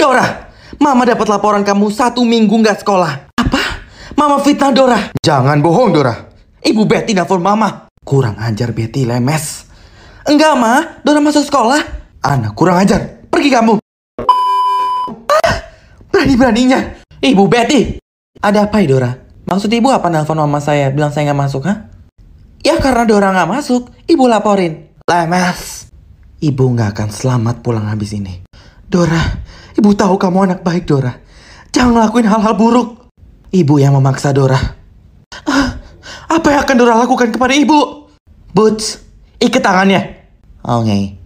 Dora. Mama dapat laporan kamu satu minggu nggak sekolah. Apa? Mama fitnah Dora. Jangan bohong, Dora. Ibu Betty nelfon Mama. Kurang ajar Betty lemes. Enggak, Ma. Dora masuk sekolah. Ana, kurang ajar. Pergi kamu. Ah, Berani-beraninya. Ibu Betty. Ada apa ya, Dora? Maksud ibu apa nelfon mama saya bilang saya nggak masuk, ha? Ya karena Dora nggak masuk, ibu laporin. Lemes. Ibu nggak akan selamat pulang habis ini. Dora, ibu tahu kamu anak baik Dora. Jangan ngelakuin hal-hal buruk. Ibu yang memaksa Dora. Ah, apa yang akan Dora lakukan kepada ibu? Boots, ikat tangannya. Oke. Oh, okay.